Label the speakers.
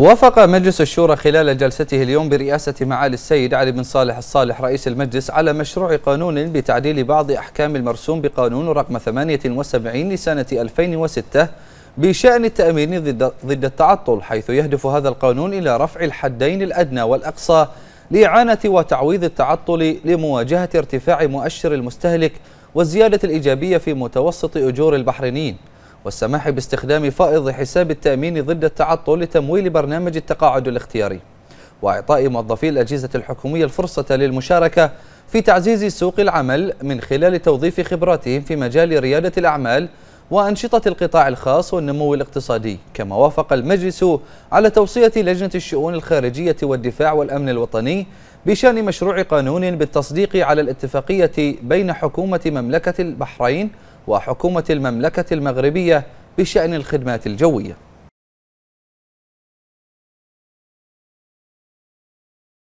Speaker 1: وافق مجلس الشورى خلال جلسته اليوم برئاسة معالي السيد علي بن صالح الصالح رئيس المجلس على مشروع قانون بتعديل بعض أحكام المرسوم بقانون رقم 78 لسنة 2006 بشأن التأمين ضد, ضد التعطل حيث يهدف هذا القانون إلى رفع الحدين الأدنى والأقصى لإعانة وتعويض التعطل لمواجهة ارتفاع مؤشر المستهلك والزيادة الإيجابية في متوسط أجور البحرينيين والسماح باستخدام فائض حساب التأمين ضد التعطل لتمويل برنامج التقاعد الاختياري وإعطاء موظفي الأجهزة الحكومية الفرصة للمشاركة في تعزيز سوق العمل من خلال توظيف خبراتهم في مجال ريادة الأعمال وأنشطة القطاع الخاص والنمو الاقتصادي كما وافق المجلس على توصية لجنة الشؤون الخارجية والدفاع والأمن الوطني بشأن مشروع قانون بالتصديق على الاتفاقية بين حكومة مملكة البحرين وحكومة المملكة المغربية بشأن الخدمات الجوية